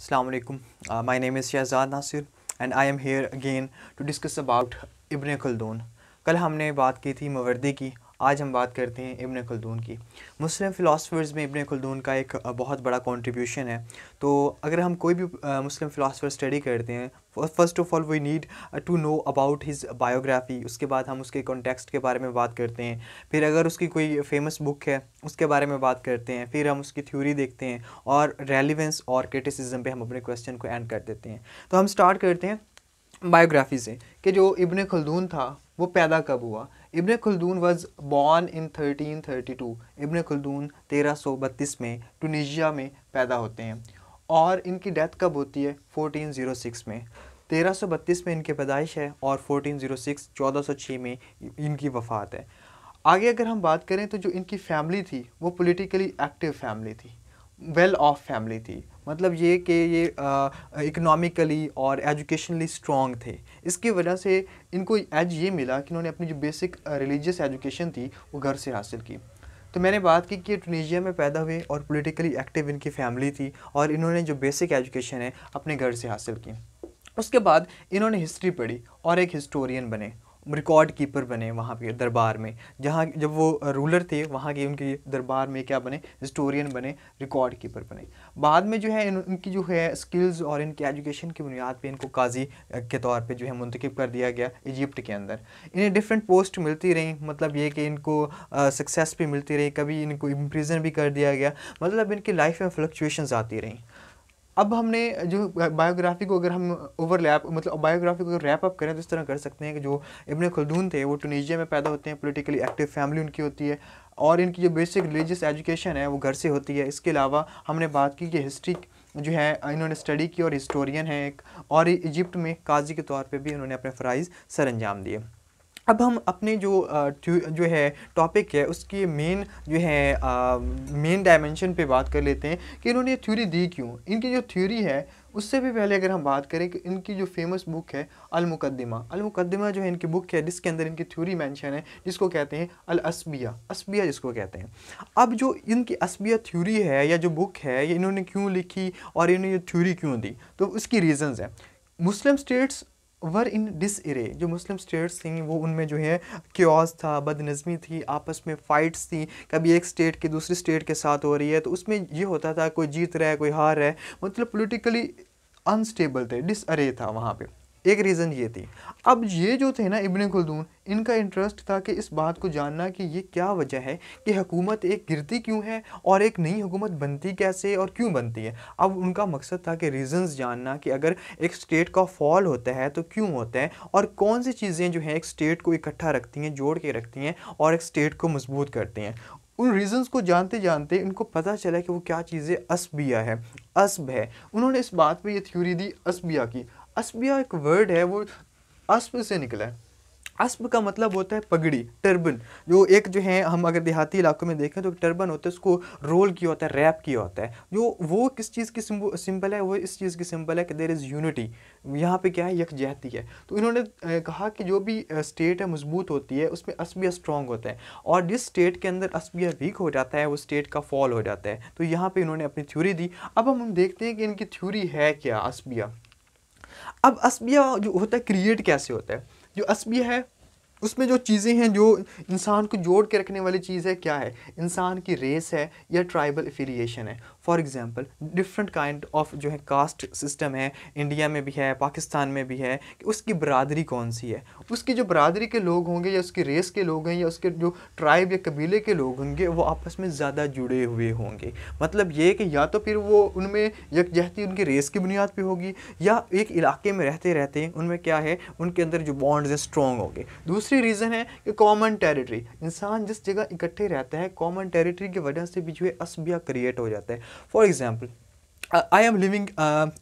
Assalamu alaikum. Uh, my name is Shahzad Nasir and I am here again to discuss about इब्न कल हमने बात की थी मवर्दी की आज हम बात करते हैं इब्ने खलदून की मुस्लिम फ़िलासफ़र्स में इब्ने खलदून का एक uh, बहुत बड़ा कंट्रीब्यूशन है तो अगर हम कोई भी मुस्लिम फ़िलासफ़र स्टडी करते हैं first of all we need to know about his biography उसके बाद हम उसके कॉन्टेक्स्ट के बारे में बात करते हैं फिर अगर उसकी कोई फेमस बुक है उसके बारे में बात करते हैं फिर हम उसकी थ्योरी देखते हैं और रेलिवेंस और क्रिटिसिज्म पे हम अपने क्वेश्चन को एंड कर देते हैं तो हम स्टार्ट करते हैं बायोग्राफी से कि जो इबन खलदून था वो पैदा कब हुआ इबन खलदून वाज बॉर्न इन 1332 इबन खलदून 1332 में टूनिशिया में पैदा होते हैं और इनकी डेथ कब होती है 1406 में 1332 में इनकी पैदाइश है और 1406 1406 में इनकी वफात है आगे अगर हम बात करें तो जो इनकी फैमिली थी वो पोलिटिकली एक्टिव फैमिली थी वेल ऑफ फैमिली थी मतलब ये कि ये इकोनॉमिकली और एजुकेशनली स्ट्रॉन्ग थे इसकी वजह से इनको एज ये मिला कि इन्होंने अपनी जो बेसिक रिलीजियस एजुकेशन थी वो घर से हासिल की तो मैंने बात की कि टूनीजिया में पैदा हुए और पॉलिटिकली एक्टिव इनकी फैमिली थी और इन्होंने जो बेसिक एजुकेशन है अपने घर से हासिल की उसके बाद इन्होंने हिस्ट्री पढ़ी और एक हिस्टोरियन बने रिकॉर्ड कीपर बने वहाँ के दरबार में जहाँ जब वो रूलर थे वहाँ के उनके दरबार में क्या बने हिस्टोरियन बने रिकॉर्ड कीपर बने बाद में जो है इनकी जो है स्किल्स और इनके एजुकेशन की बुनियाद पर इनको काजी के तौर पर जो है मुंतखब कर दिया गया इजिप्ट के अंदर इन्हें डिफरेंट पोस्ट मिलती रहीं मतलब ये कि इनको सक्सेस भी मिलती रही कभी इनको इम्प्रिजन भी कर दिया गया मतलब इनकी लाइफ में फ्लक्चुएशन आती रहीं अब हमने जो बायोग्राफी को अगर हम ओवरलैप मतलब बायोग्राफी को रैप अप करें तो इस तरह कर सकते हैं कि जो इबन खलदून थे वो टूनीजिया में पैदा होते हैं पोलिटिकली एक्टिव फैमिली उनकी होती है और इनकी जो बेसिक रिलीजियस एजुकेशन है वो घर से होती है इसके अलावा हमने बात की कि हिस्ट्री जो है इन्होंने स्टडी की और हिस्टोरियन है एक और इजिप्ट में काजी के तौर पर भी इन्होंने अपने फ़राइज़ सर अंजाम दिए अब हम अपने जो जो है टॉपिक है उसकी मेन जो है मेन डायमेंशन पे बात कर लेते हैं कि इन्होंने ये थ्योरी दी क्यों इनकी जो थ्योरी है उससे भी पहले अगर हम बात करें कि इनकी जो फेमस बुक है अलमुकदमा अलमुकदमा जो है इनकी बुक है जिसके अंदर इनकी थ्योरी मेंशन है जिसको कहते हैं अल असबिया असबिया जिसको कहते हैं अब जो इनकी असबिया थ्योरी है या जो बुक है ये इन्होंने क्यों लिखी और इन्होंने ये थ्योरी क्यों दी तो उसकी रीजंस है मुस्लिम स्टेट्स वर इन डिस इरे जो मुस्लिम स्टेट्स थी वो उनमें जो है क्योस था बदनज़मी थी आपस में फ़ाइट्स थी कभी एक स्टेट के दूसरे स्टेट के साथ हो रही है तो उसमें ये होता था कोई जीत रहा है कोई हार रहा है मतलब पोलिटिकली अनस्टेबल थे डिस अरे था वहाँ पर एक रीज़न ये थी अब ये जो थे ना इबन खुलदून इनका इंटरेस्ट था कि इस बात को जानना कि ये क्या वजह है कि हुकूमत एक गिरती क्यों है और एक नई हुकूमत बनती कैसे और क्यों बनती है अब उनका मकसद था कि रीजंस जानना कि अगर एक स्टेट का फॉल होता है तो क्यों होता है और कौन सी चीज़ें जो हैं एक स्टेट को इकट्ठा रखती हैं जोड़ के रखती हैं और एक स्टेट को मजबूत करती हैं उन रीजंस को जानते जानते इनको पता चला कि वो क्या चीज़ें असबिया है असब है उन्होंने इस बात पे ये थ्योरी दी असबिया की अस्बिया एक वर्ड है वो अस्प से निकला है अस्प का मतलब होता है पगड़ी टर्बन जो एक जो है हम अगर देहाती इलाकों में देखें तो टर्बन होता है उसको रोल किया होता है रैप किया होता है जो वो किस चीज़ की सिंबल है वो इस चीज़ की सिंबल है कि देर इज़ यूनिटी यहाँ पे क्या है यकजहती है तो इन्होंने कहा कि जो भी स्टेट है मजबूत होती है उसमें असबिया स्ट्रॉन्ग होता है और जिस स्टेट के अंदर असबिया वीक हो जाता है वो स्टेट का फॉल हो जाता है तो यहाँ पर इन्होंने अपनी थ्यूरी दी अब हम देखते हैं कि इनकी थ्यूरी है क्या असबिया अब असबिया जो होता है क्रिएट कैसे होता है जो असबिया है उसमें जो चीज़ें हैं जो इंसान को जोड़ के रखने वाली चीज़ है क्या है इंसान की रेस है या ट्राइबल एफिलिएशन है for example different kind of जो है कास्ट सिस्टम है इंडिया में भी है पाकिस्तान में भी है कि उसकी बरदरी कौन सी है उसकी जो बरदरी के लोग होंगे या उसकी रेस के लोग हैं या उसके जो ट्राइब या कबीले के लोग होंगे वो आपस में ज़्यादा जुड़े हुए होंगे मतलब ये कि या तो फिर वो उनमें यकजहती उनकी रेस की बुनियाद पर होगी या एक इलाके में रहते रहते उनमें क्या है उनके अंदर जो बॉन्ड्स हैं स्ट्रॉन्ग होंगे दूसरी रीज़न है कि कॉमन टेरिटरी इंसान जिस जगह इकट्ठे रहता है कॉमन टेरिटरी की वजह से भी जो है असबिया क्रिएट हो जाता है For example, I am living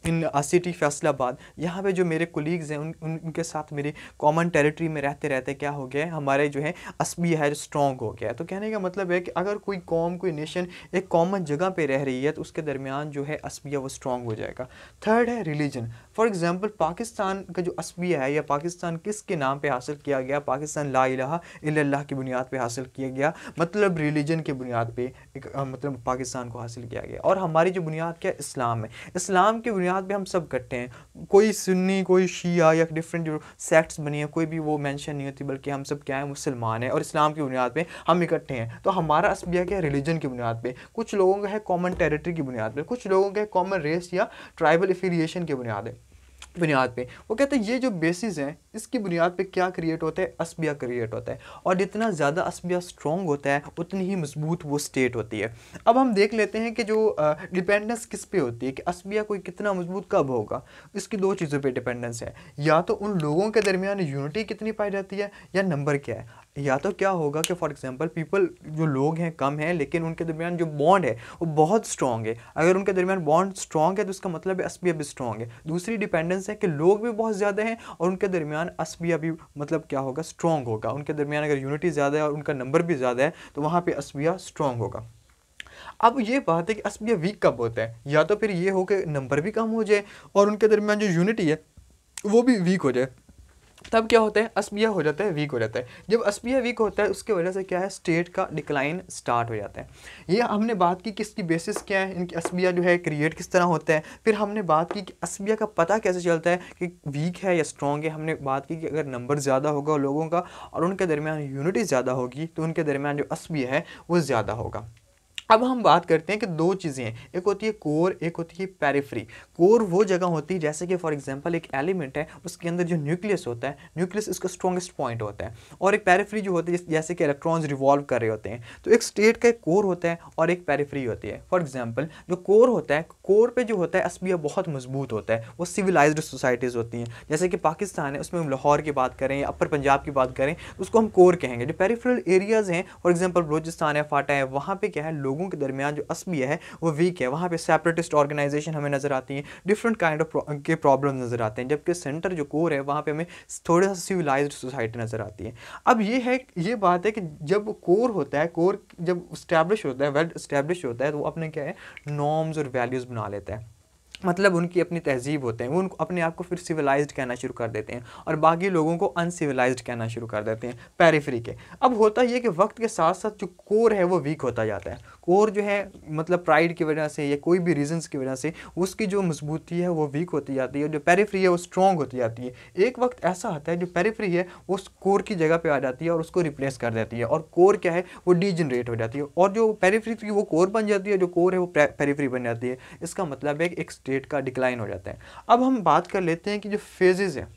in city Faisalabad यहाँ पे जो मेरे कोलीग्स हैं उन, उनके साथ मेरी कॉमन टेरिटरी में रहते रहते क्या हो गया है हमारे जो है असबी है स्ट्रॉन्ग हो गया तो कहने का मतलब है कि अगर कोई कॉम कोई नेशन एक कॉमन जगह पे रह रही है तो उसके दरमियान जो है असबिया वो स्ट्रॉन्ग हो जाएगा थर्ड है रिलीजन फॉर एग्ज़ाम्पल पाकिस्तान का जो असबिया है या पाकिस्तान किसके नाम पर हासिल किया गया पाकिस्तान ला इला की बुनियाद पर हासिल किया गया मतलब रिलीजन की बुनियाद पर मतलब पाकिस्तान को हासिल किया गया और हमारी जो बुनियाद क्या इस्लाम इस्लाम में इस्लाम की बुनियाद पर हम सब इकट्ठे हैं कोई सुन्नी कोई शिया या डिफरेंट जो सेक्ट्स बनी है कोई भी वो मैंशन नहीं होती बल्कि हम सब क्या है मुसलमान हैं और इस्लाम की बुनियाद पर हम इकट्ठे हैं तो हमारा असबिया क्या है रिलीजन की बुनियाद पर कुछ लोगों का है कॉमन टेरिटरी की बुनियाद पर कुछ लोगों का है कॉमन रेस या ट्राइबल एफिलिएशन की बुनियाद है बुनियाद पे वो कहते हैं ये जो बेसिस हैं इसकी बुनियाद पे क्या क्रिएट होता है असबिया क्रिएट होता है और जितना ज़्यादा असबिया स्ट्रॉन्ग होता है उतनी ही मजबूत वो स्टेट होती है अब हम देख लेते हैं कि जो डिपेंडेंस किस पे होती है कि असबिया कोई कितना मजबूत कब होगा इसकी दो चीज़ों पर डिपेंडेंस है या तो उन लोगों के दरमियान यूनिटी कितनी पाई जाती है या नंबर क्या है या तो क्या होगा कि फॉर एग्जांपल पीपल जो लोग हैं कम हैं लेकिन उनके दरमियान जो बॉन्ड है वो बहुत स्ट्रॉन्ग है अगर उनके दरमियान बॉन्ड स्ट्रॉन्ग है तो उसका मतलब एस बी स्ट्रॉन्ग है दूसरी डिपेंडेंस है कि लोग भी बहुत ज़्यादा हैं और उनके दरमियान एस भी मतलब क्या होगा स्ट्रॉन्ग होगा उनके दरमियान अगर यूनिटी ज़्यादा है और उनका नंबर भी ज़्यादा है तो वहाँ पर एस स्ट्रॉन्ग होगा अब ये बात है कि एस वीक कब होता है या तो फिर ये हो कि नंबर भी कम हो जाए और उनके दरमियान जो यूनिटी है वो भी वीक हो जाए तब क्या होता है असमिया हो जाता है वीक हो जाता है जब असमिया वीक होता है उसकी वजह से क्या है स्टेट का डिक्लाइन स्टार्ट हो जाता है ये हमने बात की किसकी बेसिस क्या है इनकी असमिया जो है क्रिएट किस तरह होता है फिर हमने बात की कि असमिया का पता कैसे चलता है कि वीक है या स्ट्रॉन्ग है हमने बात की कि अगर नंबर ज़्यादा होगा लोगों का और उनके दरमियान यूनिटी ज़्यादा होगी तो उनके दरमियान जो असमिया है वो ज़्यादा होगा अब हम बात करते हैं कि दो चीज़ें हैं एक होती है कोर एक होती है पैरिफ्री कोर वो जगह होती है जैसे कि फॉर एग्जांपल एक एलिमेंट है उसके अंदर जो न्यूक्लियस होता है न्यूक्लियस इसका स्ट्रॉगेस्ट पॉइंट होता है और एक पैरिफ्री जो होती है जैसे कि इलेक्ट्रॉन्स रिवॉल्व कर रहे होते हैं तो एक स्टेट का एक कोर होता है और एक पेरिफ्री होती है फॉर एग्जाम्पल जो कोर होता है कोर पर जो होता है असबिया बहुत मजबूत होता है वो सिविलाइज सोसाइटीज़ होती हैं जैसे कि पाकिस्तान है उसमें हम लाहौर की बात करें या अपर पंजाब की बात करें उसको हम कोर कहेंगे जो पेरिफ्रल एरियाज़ हैं फॉर एग्जाम्पल बलोचिस्तान है फाटा है वहाँ पर क्या है लोग लोगों के दरमियान जो असमिया है वो वीक है वहाँ पर सेपरेटिस्ट ऑर्गेनाइजेशन हमें नज़र आती हैं डिफरेंट काइंड ऑफ के प्रॉब्लम नज़र आते हैं जबकि सेंटर जो कोर है वहाँ पर हमें थोड़ा सा सिविलाइज सोसाइटी नज़र आती है अब ये है ये बात है कि जब कोर होता है कोर जब इस्टेब्लिश होता है वेल स्टैब्लिश होता है तो वो अपने क्या है नॉर्म्स और वैल्यूज़ बना लेता है मतलब उनकी अपनी तहजीब होते हैं वो उनको अपने आप को फिर सिविलाइज्ड कहना शुरू कर देते हैं और बाकी लोगों को अनसिविलाइज्ड कहना शुरू कर देते हैं पेरीफ्री के अब होता यह कि वक्त के साथ साथ जो कोर है वो वीक होता जाता है कोर जो है मतलब प्राइड की वजह से या कोई भी रीजंस की वजह से उसकी जो मजबूती है वो वीक होती जाती है जो पेरीफ्री है वो स्ट्रॉन्ग होती जाती है एक वक्त ऐसा आता है जो पेरीफ्री है उस कोर की जगह पर आ जाती है और उसको रिप्लेस कर देती है और कोर क्या है वो डीजनरेट हो जाती है और जो पेरीफ्री की वो कोर बन जाती है जो कोर है वो पेरीफ्री बन जाती है इसका मतलब है एक स्टेट का डिक्लाइन हो जाता है अब हम बात कर लेते हैं कि जो फेजेज़ हैं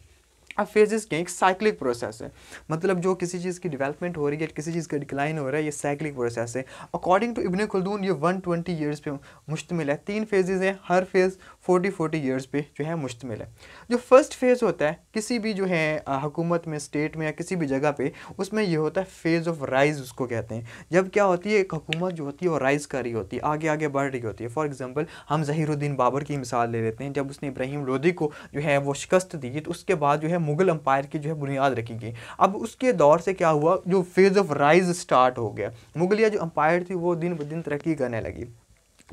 अब फेजेस के एक साइक्लिक प्रोसेस है मतलब जो किसी चीज़ की डेवलपमेंट हो रही है किसी चीज़ का डिक्लाइन हो रहा है ये साइक्लिक प्रोसेस है अकॉर्डिंग टू इबन खुलदून ये वन ट्वेंटी ईयर्स पर मुश्तमिल है तीन फेजेस हैं हर फेज़ फोर्टी फोर्टी ईयर्स पे जो है मुश्तमिल है जो फर्स्ट फेज़ होता है किसी भी जो है हकूमत हुकूमत में स्टेट में या किसी भी जगह पर उसमें यह होता है फेज़ ऑफ राइज उसको कहते हैं जब क्या होती है एक हुकूमत जो होती है वो राइज कर रही होती है आगे आगे बढ़ रही होती है फॉर एग्ज़ाम्पल हम जहीरुद्दीन बाबर की मिसाल ले लेते हैं जब उसने इब्राहिम लोधी को जो है वो शिकस्त दी तो उसके बाद जो है मुगल अंपायर की जो है बुनियाद रखी गई अब उसके दौर से क्या हुआ जो फेज़ ऑफ राइज स्टार्ट हो गया मुगलिया जो अंपायर थी वो दिन ब दिन तरक्की करने लगी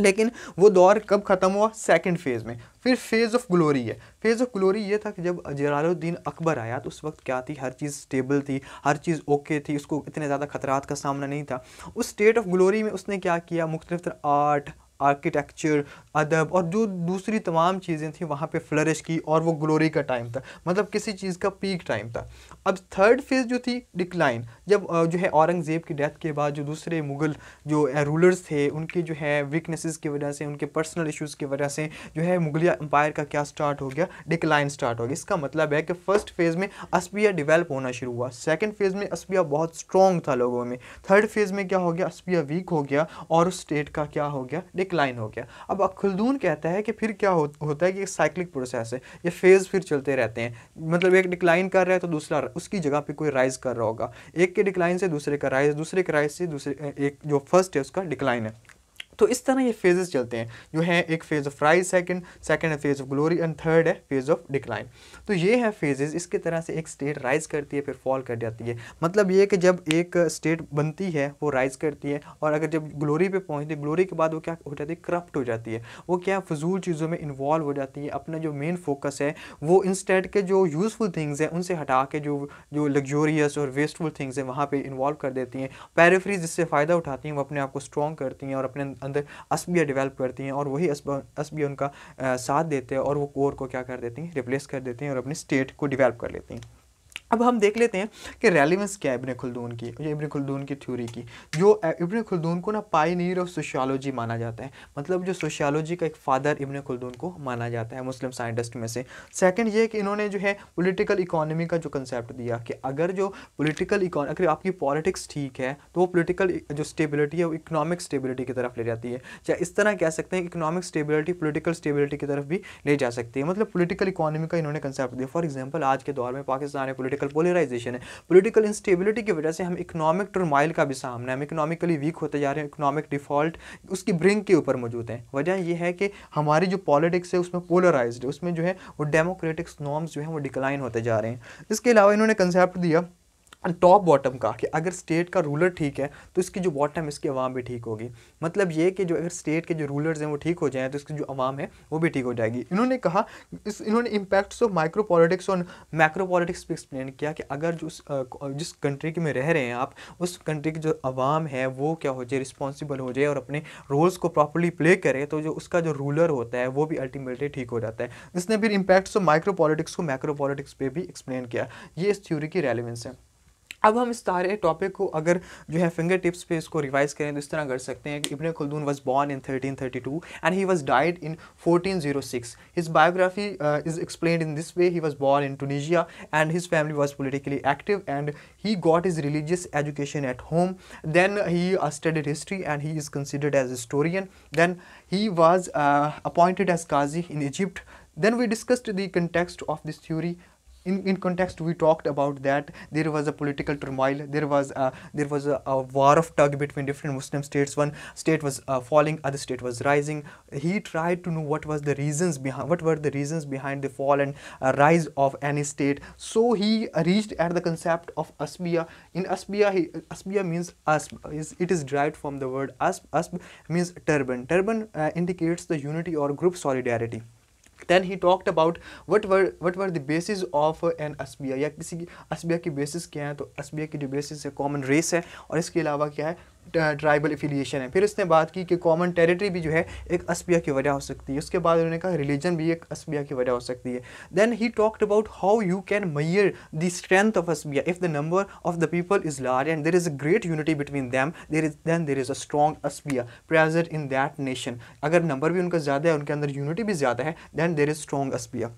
लेकिन वो दौर कब ख़त्म हुआ सेकंड फेज़ में फिर फेज़ ऑफ ग्लोरी है फेज़ ऑफ ग्लोरी ये था कि जब जलालुद्दीन अकबर आया तो उस वक्त क्या थी हर चीज़ स्टेबल थी हर चीज़ ओके थी उसको इतने ज़्यादा खतरात का सामना नहीं था उस स्टेट ऑफ ग्लोरी में उसने क्या किया मुख्तलिफ आर्ट आर्किटेक्चर अदब और जो दूसरी तमाम चीज़ें थी वहाँ पे फ्लरिश की और वो ग्लोरी का टाइम था मतलब किसी चीज़ का पीक टाइम था अब थर्ड फेज़ जो थी डिक्लाइन जब जो है औरंगज़ेब की डेथ के बाद जो दूसरे मुग़ल जो रूलर्स थे उनके जो है वीकनेसेस की वजह से उनके पर्सनल इश्यूज़ की वजह से जो है मुगलिया एम्पायर का क्या स्टार्ट हो गया डिक्लाइन स्टार्ट हो गया इसका मतलब है कि फ़र्स्ट फेज़ में असबिया डिवेल्प होना शुरू हुआ सेकेंड फेज़ में असबिया बहुत स्ट्रॉन्ग था लोगों में थर्ड फेज़ में क्या हो गया असबिया वीक हो गया और उस स्टेट का क्या हो गया एक लाइन हो गया अब खुलदून कहता है कि फिर क्या हो, होता है कि एक साइक्लिक प्रोसेस है ये फेज़ फिर चलते रहते हैं मतलब एक डिक्लाइन कर रहा है तो दूसरा उसकी जगह पे कोई राइज़ कर रहा होगा एक के डिक्लाइन से दूसरे का राइज़ दूसरे के राइज़ से दूसरे एक जो फर्स्ट है उसका डिक्लाइन है तो इस तरह ये फेजेस चलते हैं जो है एक phase of rise second second है phase of glory and third है फेज़ ऑफ डिक्लाइन तो ये है फेजेस इसके तरह से एक स्टेट राइज करती है फिर फॉल कर जाती है मतलब ये कि जब एक स्टेट बनती है वो राइज करती है और अगर जब ग्लोरी पे पहुँचती है ग्लोरी के बाद वो क्या हो जाती है करप्ट हो जाती है वो क्या फजूल चीज़ों में इन्वॉल्व हो जाती है अपना जो मेन फोकस है वो इंस्टेड के जो यूज़फुल थिंग्स हैं उनसे हटा के जो जो लग्जोरियस और वेस्टफुल थिंग्स हैं वहाँ पर इन्वॉल्व कर देती हैं पैराफ्रीज जिससे फ़ायदा उठाती हैं वो अपने आप को स्ट्रॉन्ग करती हैं और अपने अंदर असबिया डिवेल्प करती हैं और वही असबिया उनका साथ देते हैं और वो कोर को क्या कर देती हैं रिप्लेस कर देती हैं और अपनी स्टेट को डिवेल्प कर लेती हैं अब हम देख लेते हैं कि रेलिवेंस क्या है खुलदून की या इब्ने खुलदून की थ्योरी की जो इब्ने खुलदून को ना पाइनियर ऑफ सोशियोलॉजी माना जाता है मतलब जो सोशियोलॉजी का एक फादर इब्ने खुलदून को माना जाता है मुस्लिम साइंटिस्ट में से सेकंड ये कि इन्होंने जो है पॉलिटिकल इकोनॉमी का जो कंसेप्ट दिया कि अगर जो पॉलिटिकल इकोनॉमी अगर आपकी पॉलिटिक्स ठीक है तो वो पॉलिटिकल e, जो स्टेबिलिटी है वो इकोनॉमिक स्टेबिलिटी की तरफ ले जाती है या इस तरह कह सकते हैं इकोनॉमिक स्टेबिलिटी पॉलिटिकल स्टेबिलिटी की तरफ भी ले जा सकती है मतलब पॉलिटिकल इकोनॉमी का इन्होंने कंसेप्ट दिया फॉर एग्जाम्पल आज के दौर में पाकिस्तान है पोलिटिकल पोलिटिकल पोलराइजेशन है पोलिटिकल इंस्टेबिलिटी की वजह से हम इकोनॉमिक टर्माइल का भी सामना है हम इकोनॉमिकली वीक होते जा रहे हैं इकोनॉमिक डिफॉल्ट उसकी ब्रिंक के ऊपर मौजूद हैं वजह यह है कि हमारी जो पॉलिटिक्स है उसमें पोलराइज है उसमें जो है वो डेमोक्रेटिक्स नॉर्म्स जो है वो डिक्लाइन होते जा रहे हैं इसके अलावा इन्होंने कंसेप्ट दिया टॉप बॉटम का कि अगर स्टेट का रूलर ठीक है तो इसकी जो बॉटम इसकी आवाम भी ठीक होगी मतलब ये कि जो अगर स्टेट के जो रूलर्स हैं वो ठीक हो जाएँ तो इसकी जो आवाम है वो भी ठीक हो जाएगी इन्होंने कहा इस इन्होंने इम्पैक्ट्स ऑफ माइक्रो पॉलिटिक्स और मैक्रो पॉलिटिक्स पर एक्सप्लेन किया कि अगर जो जिस कंट्री के में रह रहे हैं आप उस कंट्री की जो आवाम है वो क्या हो जाए रिस्पॉन्सिबल हो जाए और अपने रोल्स को प्रॉपरली प्ले करें तो जो उसका जो रूलर होता है वो भी अल्टीमेटली ठीक हो जाता है इसने फिर इम्पैक्ट्स ऑफ माइक्रो पॉलिटिक्स को माइक्रो पॉलिटिक्स पर भी एक्सप्लेन किया ये इस थ्योरी की रेलिवेंस है अब हम इस सारे टॉपिक को अगर जो है फिंगर टिप्स पे इसको रिवाइज करें तो इस तरह कर सकते हैं कि Ibn Khaldun was born in 1332 and he was died in 1406 his biography is explain in this way he was born in Tunisia and his family was politically active and he got is religious education at home then he studied history and he is considered as historian then he was appointed as qazi in Egypt then we discussed the context of this theory in, in context we talked about that there was a political turmoil there was a, there was a, a war of tug between different muslim states one state was uh, falling other state was rising he tried to know what was the reasons behind what were the reasons behind the fall and uh, rise of any state so he reached at the concept of asbia. in asbia, he, means asb is it is derived from the word asb asb means turban turban uh, indicates the unity or group solidarity then he talked about what were what were the basis of an I या किसी की आई की basis क्या है तो आई की जो basis है कॉमन रेस है और इसके अलावा क्या है ट्राइबल एफिलिएशन है फिर उसने बात की कि कॉमन टेरिटरी भी जो है एक असबिया की वजह हो सकती है उसके बाद उन्होंने कहा रिलीजन भी एक असबिया की वजह हो सकती है then he talked about how you can measure the strength of असबिया if the number of the people is large and there is a great unity between them there is then there is a strong असबिया present in that nation अगर नंबर भी उनका ज़्यादा है उनके अंदर यूनिटी भी ज़्यादा है देन देर इज़ स्ट्रॉन्ग असबिया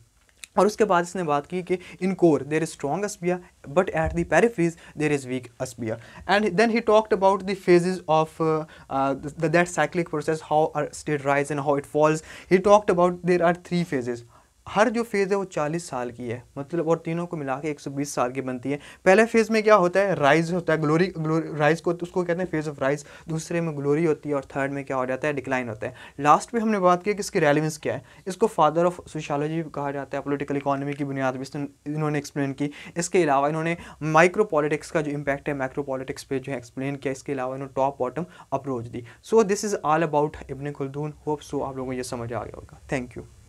और उसके बाद इसने बात की कि in core there is strong अस्बिया but at the peripheries there is weak अस्बिया and then he talked about the phases of that cyclic process how are state rise and how it falls he talked about there are three phases हर जो phase है वो 40 साल की है मतलब और तीनों को मिला के एक साल की बनती है पहले फेज़ में क्या होता है राइज होता है ग्लोरी ग्लोरी राइज को तो उसको कहते हैं फेज़ ऑफ राइज दूसरे में ग्लोरी होती है और थर्ड में क्या हो जाता है डिक्लाइन होता है लास्ट में हमने बात की कि इसकी रेलिवेंस क्या है इसको फादर ऑफ सोशालॉजी भी कहा जाता है पोलिटिकल इकोनॉमी की बुनियाद भी इन्होंने एक्सप्लेन की इसके अलावा इन्होंने माइक्रो पॉलिटिक्स का जो इम्पैक्ट है माइक्रो पॉलिटिक्स पर जो है एक्सप्लेन किया इसके अलावा इन्होंने टॉप बॉटम अप्रोच दी so this is all about Ibn Khaldun hope so आप लोगों को ये समझ आ गया होगा थैंक यू